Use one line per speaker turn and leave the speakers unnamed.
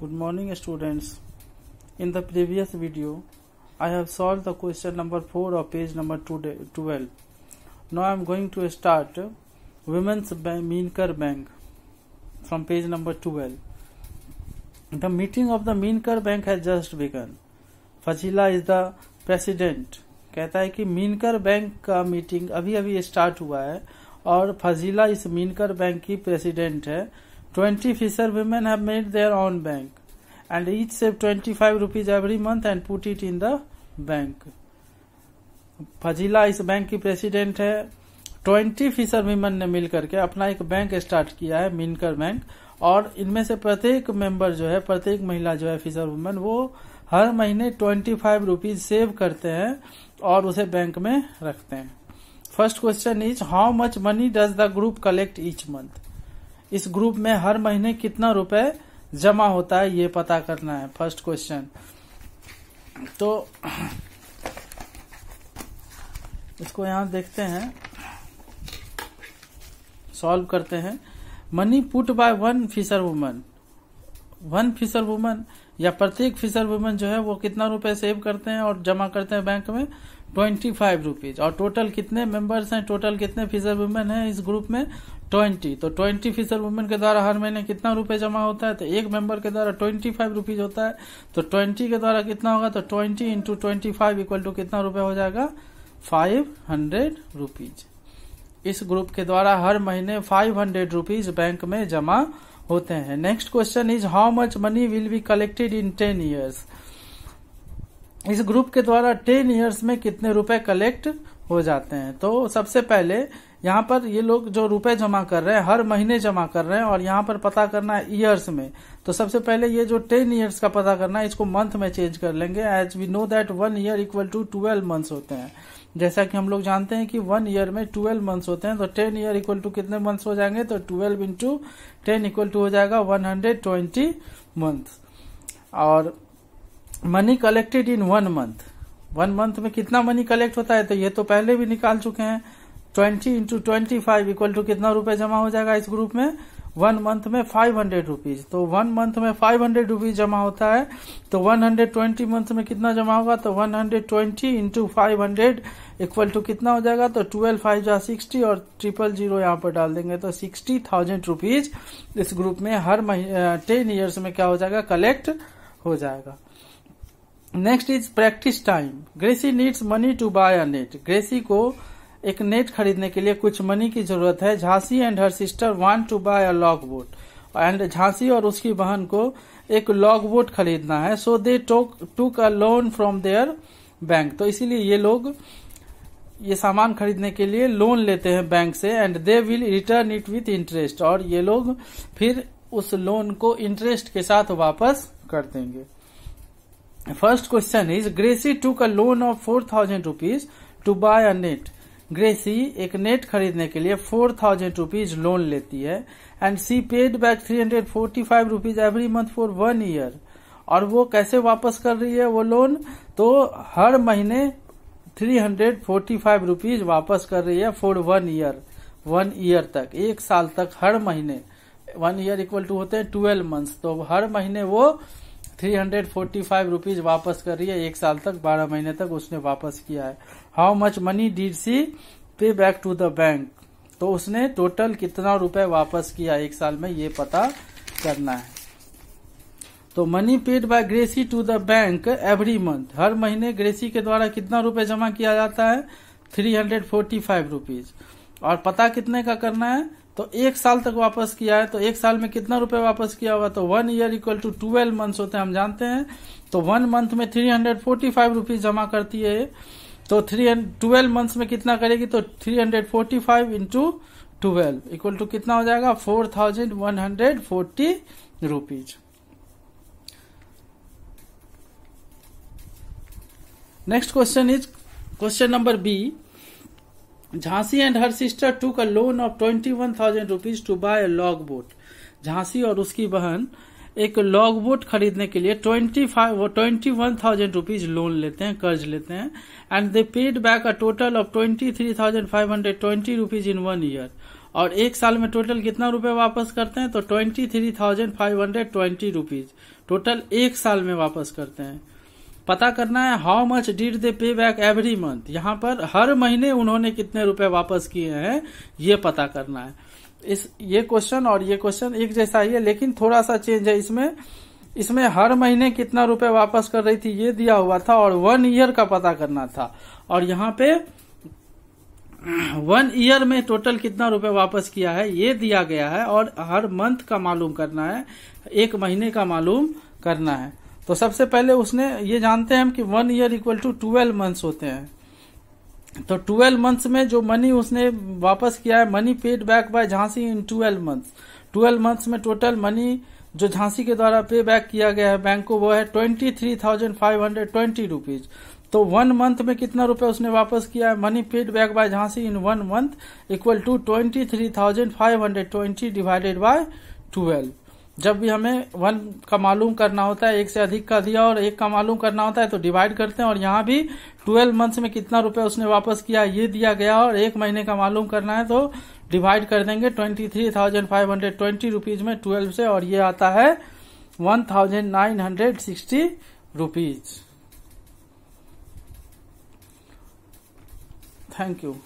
Good morning students. In the previous video, I have solved the question number 4 of page number 12. Now I am going to start Women's Meankar Bank from page number 12. The meeting of the Meankar Bank has just begun. Fazila is the president. कहता है कि मीनकर bank का meeting अभी अभी start हुआ है और फजीला इस मीनकर बैंक की प्रेसिडेंट है 20 fisher women have made their own bank and each save 25 rupees every month and put it in the bank Fazila इस बैंक की प्रेसिडेंट है ट्वेंटी फिशर ne mil मिल करके अपना एक बैंक स्टार्ट किया है मिनकर बैंक और इनमें से प्रत्येक मेंबर जो है प्रत्येक महिला जो है फिशर वुमेन वो हर महीने 25 फाइव रूपीज सेव करते हैं और उसे बैंक में रखते हैं first question is how much money does the group collect each month इस ग्रुप में हर महीने कितना रुपए जमा होता है ये पता करना है फर्स्ट क्वेश्चन तो इसको यहाँ देखते हैं सॉल्व करते हैं money put by one fisher woman one fisher woman या प्रत्येक फिशर वुमन जो है वो कितना रुपए सेव करते हैं और जमा करते हैं बैंक में ट्वेंटी फाइव रुपीज और टोटल कितने मेंबर्स हैं टोटल कितने फिशर वुमेन हैं इस ग्रुप में ट्वेंटी तो ट्वेंटी फिशर वुमेन के द्वारा हर महीने कितना रुपए जमा होता है तो एक मेंबर के द्वारा ट्वेंटी फाइव रुपीज होता है तो ट्वेंटी के द्वारा कितना होगा तो twenty into twenty five equal to कितना रूपये हो जाएगा फाइव हंड्रेड रुपीज इस ग्रुप के द्वारा हर महीने फाइव हंड्रेड रुपीज बैंक में जमा होते हैं next question is how much money will be collected in ten years इस ग्रुप के द्वारा टेन ईयर्स में कितने रुपए कलेक्ट हो जाते हैं तो सबसे पहले यहाँ पर ये लोग जो रुपए जमा कर रहे हैं हर महीने जमा कर रहे हैं और यहाँ पर पता करना है ईयर्स में तो सबसे पहले ये जो टेन ईयर्स का पता करना है इसको मंथ में चेंज कर लेंगे as we know that one year equal to twelve months होते हैं जैसा कि हम लोग जानते हैं कि वन ईयर में ट्वेल्व मंथ्स होते हैं तो टेन ईयर इक्वल टू कितने मंथ्स हो जाएंगे तो twelve into ten equal to हो जाएगा वन हंड्रेड ट्वेंटी मंथ्स और money collected in one month one month में कितना मनी कलेक्ट होता है तो ये तो पहले भी निकाल चुके हैं twenty into twenty five equal to कितना रुपए जमा हो जाएगा इस ग्रुप में वन मंथ में फाइव हंड्रेड रुपीज तो वन मंथ में फाइव हंड्रेड रुपीज जमा होता है तो वन हंड्रेड ट्वेंटी मंथ में कितना जमा होगा तो one hundred twenty into five hundred equal to कितना हो जाएगा तो ट्वेल्व फाइव जहाँ सिक्सटी और ट्रिपल जीरो यहाँ पर डाल देंगे तो सिक्सटी थाउजेंड रुपीज इस ग्रुप में हर महीने टेन ईयर्स में क्या हो जाएगा कलेक्ट हो जाएगा next is practice time Gracy needs money to buy a net Gracy को एक नेट खरीदने के लिए कुछ मनी की जरूरत है Jhansi and her sister want to buy a log boat and Jhansi और उसकी बहन को एक लॉग बोट खरीदना है so they took a loan from their bank तो इसीलिए ये लोग ये सामान खरीदने के लिए लोन लेते हैं बैंक से and they will return it with interest और ये लोग फिर उस लोन को इंटरेस्ट के साथ वापस कर देंगे first question is Gracy took a loan of four thousand rupees to buy a net Gracy एक नेट खरीदने के लिए फोर थाउजेंड रूपीज लोन लेती है and she paid back three hundred forty five rupees every month for one year और वो कैसे वापस कर रही है वो लोन तो हर महीने three hundred forty five rupees वापस कर रही है for one year one year तक एक साल तक हर महीने वन ईयर इक्वल टू होते हैं ट्वेल्व मंथ तो हर महीने वो three hundred forty five rupees वापस कर रही है एक साल तक बारह महीने तक उसने वापस किया है how much money did she pay back to the bank तो उसने टोटल कितना रुपए वापस किया एक साल में ये पता करना है तो money paid by Gracy to the bank every month हर महीने ग्रेसी के द्वारा कितना रुपए जमा किया जाता है three hundred forty five rupees और पता कितने का करना है तो एक साल तक वापस किया है तो एक साल में कितना रुपए वापस किया हुआ तो one year equal to twelve months होते हैं हम जानते हैं तो वन मंथ में three hundred forty five rupees जमा करती है तो थ्री ट्वेल्व मंथ्स में कितना करेगी तो three hundred forty five into twelve equal to कितना हो जाएगा four thousand one hundred forty rupees next question is question number B Jhansi and her sister took a loan of twenty one thousand rupees to buy a log boat Jhansi और उसकी बहन एक log boat खरीदने के लिए twenty five twenty one thousand rupees loan लेते हैं कर्ज लेते हैं and they paid back a total of twenty three thousand five hundred twenty rupees in one year और एक साल में टोटल कितना रुपए वापस करते हैं तो twenty three thousand five hundred twenty rupees total एक साल में वापस करते हैं पता करना है हाउ मच डिड दे पे बैक एवरी मंथ यहाँ पर हर महीने उन्होंने कितने रुपए वापस किए हैं ये पता करना है इस ये क्वेश्चन और ये क्वेश्चन एक जैसा ही है लेकिन थोड़ा सा चेंज है इसमें इसमें हर महीने कितना रुपए वापस कर रही थी ये दिया हुआ था और वन ईयर का पता करना था और यहाँ पे वन ईयर में टोटल कितना रुपए वापस किया है ये दिया गया है और हर मंथ का मालूम करना है एक महीने का मालूम करना है तो सबसे पहले उसने ये जानते हैं हम कि one year equal to twelve months होते हैं तो ट्वेल्व मंथ्स में जो मनी उसने वापस किया है money paid back by Jhansi in twelve months twelve months में टोटल मनी जो झांसी के द्वारा पे बैक किया गया है बैंक को वो है twenty three thousand five hundred twenty rupees तो वन मंथ में कितना रुपए उसने वापस किया है money paid back by Jhansi in one month equal to twenty three thousand five hundred twenty divided by twelve जब भी हमें वन का मालूम करना होता है एक से अधिक का दिया और एक का मालूम करना होता है तो डिवाइड करते हैं और यहाँ भी ट्वेल्व मंथ्स में कितना रुपए उसने वापस किया ये दिया गया और एक महीने का मालूम करना है तो डिवाइड कर देंगे twenty three thousand five hundred twenty rupees में ट्वेल्व से और ये आता है one thousand nine hundred sixty rupees thank you